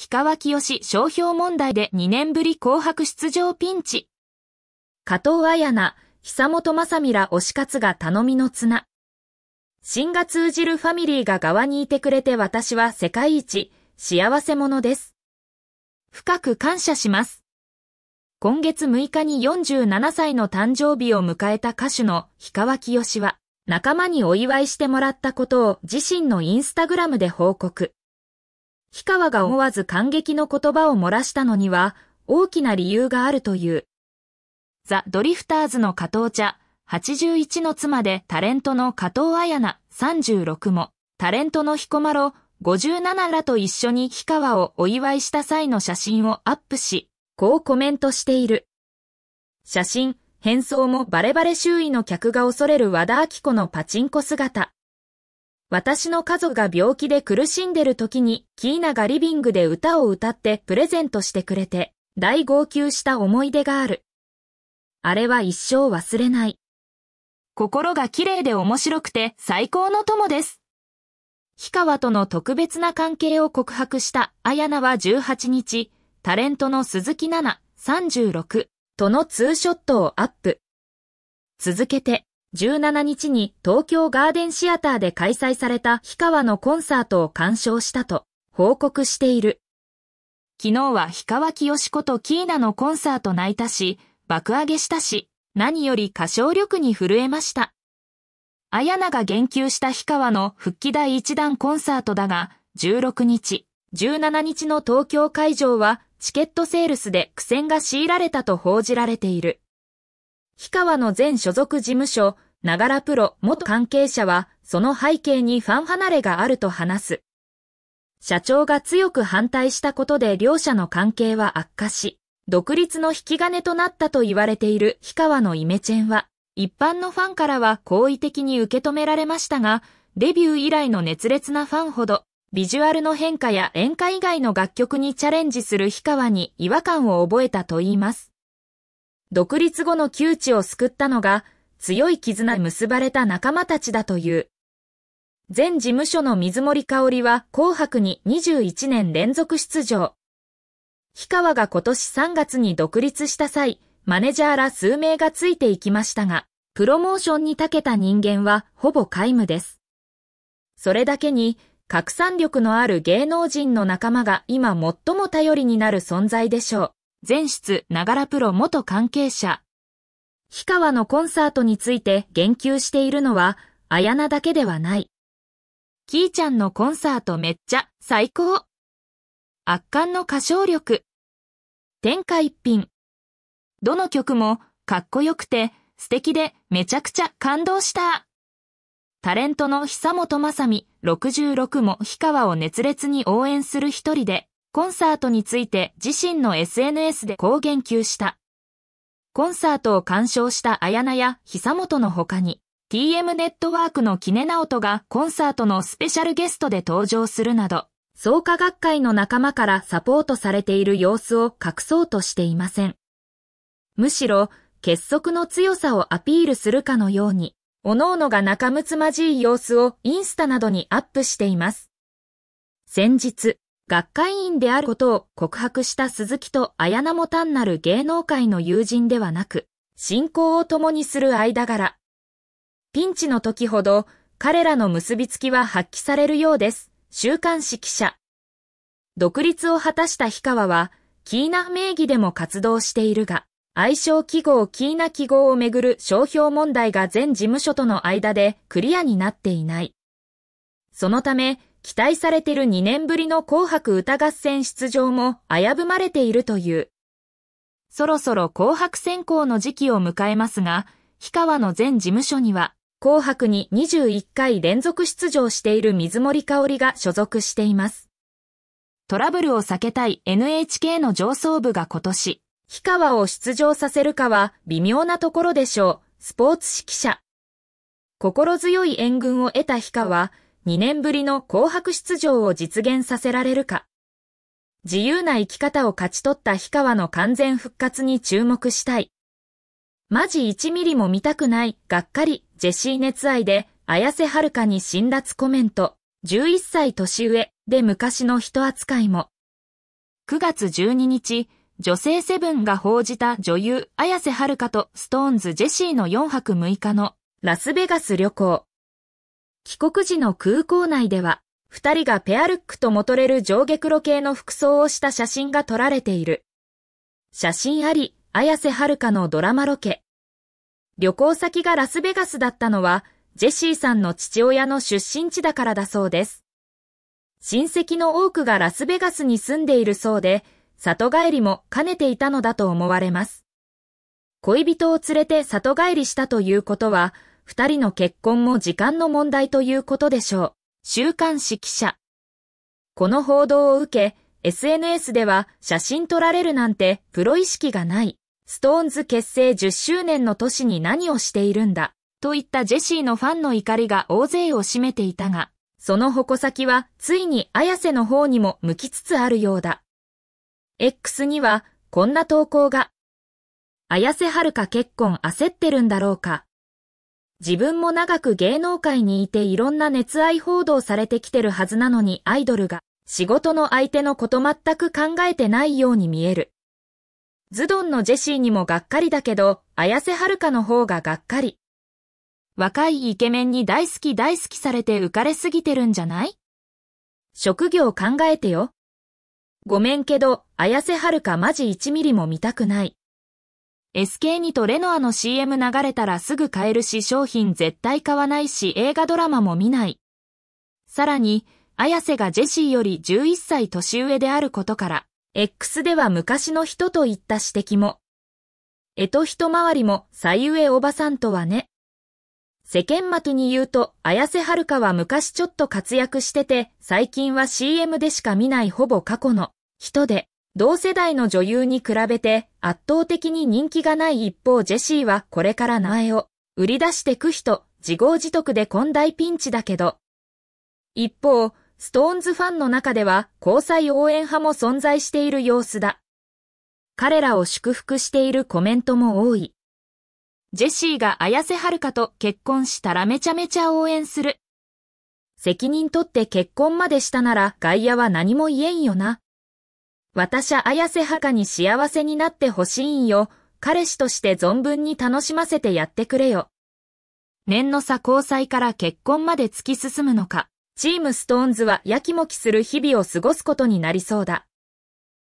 氷川きよし商標問題で2年ぶり紅白出場ピンチ。加藤綾菜、久本雅美ら推し活が頼みの綱。新が通じるファミリーが側にいてくれて私は世界一、幸せ者です。深く感謝します。今月6日に47歳の誕生日を迎えた歌手の氷川きよしは、仲間にお祝いしてもらったことを自身のインスタグラムで報告。氷川が思わず感激の言葉を漏らしたのには、大きな理由があるという。ザ・ドリフターズの加藤茶、81の妻でタレントの加藤彩菜、36も、タレントの彦摩呂、57らと一緒に氷川をお祝いした際の写真をアップし、こうコメントしている。写真、変装もバレバレ周囲の客が恐れる和田明子のパチンコ姿。私の家族が病気で苦しんでる時に、キーナがリビングで歌を歌ってプレゼントしてくれて、大号泣した思い出がある。あれは一生忘れない。心が綺麗で面白くて最高の友です。氷川との特別な関係を告白した綾菜は18日、タレントの鈴木奈々36とのツーショットをアップ。続けて、17日に東京ガーデンシアターで開催された氷川のコンサートを鑑賞したと報告している。昨日は氷川清子とキーナのコンサート泣いたし、爆上げしたし、何より歌唱力に震えました。綾やが言及した氷川の復帰第1弾コンサートだが、16日、17日の東京会場はチケットセールスで苦戦が強いられたと報じられている。氷川の全所属事務所、ながらプロ元関係者は、その背景にファン離れがあると話す。社長が強く反対したことで両者の関係は悪化し、独立の引き金となったと言われている氷川のイメチェンは、一般のファンからは好意的に受け止められましたが、デビュー以来の熱烈なファンほど、ビジュアルの変化や演歌以外の楽曲にチャレンジする氷川に違和感を覚えたと言います。独立後の窮地を救ったのが、強い絆で結ばれた仲間たちだという。前事務所の水森香織は紅白に21年連続出場。氷川が今年3月に独立した際、マネジャーら数名がついていきましたが、プロモーションに長けた人間はほぼ皆無です。それだけに、拡散力のある芸能人の仲間が今最も頼りになる存在でしょう。前室ながらプロ元関係者。氷川のコンサートについて言及しているのは、綾菜だけではない。キーちゃんのコンサートめっちゃ最高。圧巻の歌唱力。天下一品。どの曲もかっこよくて素敵でめちゃくちゃ感動した。タレントの久本雅美66も氷川を熱烈に応援する一人で、コンサートについて自身の SNS でこう言及した。コンサートを鑑賞した綾菜や久本の他に、TM ネットワークのキネナオトがコンサートのスペシャルゲストで登場するなど、創価学会の仲間からサポートされている様子を隠そうとしていません。むしろ、結束の強さをアピールするかのように、各々が仲睦まじい様子をインスタなどにアップしています。先日、学会員であることを告白した鈴木と綾菜も単なる芸能界の友人ではなく、信仰を共にする間柄。ピンチの時ほど彼らの結びつきは発揮されるようです。週刊誌記者。独立を果たした氷川は、キーナ名義でも活動しているが、愛称記号キーナ記号をめぐる商標問題が全事務所との間でクリアになっていない。そのため、期待されてる2年ぶりの紅白歌合戦出場も危ぶまれているという。そろそろ紅白選考の時期を迎えますが、氷川の前事務所には、紅白に21回連続出場している水森香織が所属しています。トラブルを避けたい NHK の上層部が今年、氷川を出場させるかは微妙なところでしょう。スポーツ指揮者。心強い援軍を得た氷川、2年ぶりの紅白出場を実現させられるか。自由な生き方を勝ち取った氷川の完全復活に注目したい。マジ1ミリも見たくない、がっかり、ジェシー熱愛で、綾瀬はるかに辛辣コメント、11歳年上で昔の人扱いも。9月12日、女性セブンが報じた女優、綾瀬はるかとストーンズジェシーの4泊6日のラスベガス旅行。帰国時の空港内では、二人がペアルックともとれる上下黒系の服装をした写真が撮られている。写真あり、綾瀬はるかのドラマロケ。旅行先がラスベガスだったのは、ジェシーさんの父親の出身地だからだそうです。親戚の多くがラスベガスに住んでいるそうで、里帰りも兼ねていたのだと思われます。恋人を連れて里帰りしたということは、二人の結婚も時間の問題ということでしょう。週刊誌記者。この報道を受け、SNS では写真撮られるなんてプロ意識がない。ストーンズ結成10周年の年に何をしているんだ。といったジェシーのファンの怒りが大勢を占めていたが、その矛先はついに綾瀬の方にも向きつつあるようだ。X にはこんな投稿が。綾瀬はるか結婚焦ってるんだろうか。自分も長く芸能界にいていろんな熱愛報道されてきてるはずなのにアイドルが仕事の相手のこと全く考えてないように見える。ズドンのジェシーにもがっかりだけど、綾瀬はるかの方ががっかり。若いイケメンに大好き大好きされて浮かれすぎてるんじゃない職業考えてよ。ごめんけど、綾瀬はるかマジ1ミリも見たくない。SK2 とレノアの CM 流れたらすぐ買えるし商品絶対買わないし映画ドラマも見ない。さらに、綾瀬がジェシーより11歳年上であることから、X では昔の人といった指摘も。えと一回りも最上おばさんとはね。世間幕に言うと、綾瀬はるかは昔ちょっと活躍してて、最近は CM でしか見ないほぼ過去の人で、同世代の女優に比べて圧倒的に人気がない一方ジェシーはこれから苗を売り出してく人、自業自得で混大ピンチだけど。一方、ストーンズファンの中では交際応援派も存在している様子だ。彼らを祝福しているコメントも多い。ジェシーが綾瀬はるかと結婚したらめちゃめちゃ応援する。責任取って結婚までしたなら外野は何も言えんよな。私は綾瀬墓に幸せになってほしいんよ。彼氏として存分に楽しませてやってくれよ。年の差交際から結婚まで突き進むのか、チームストーンズはやきもきする日々を過ごすことになりそうだ。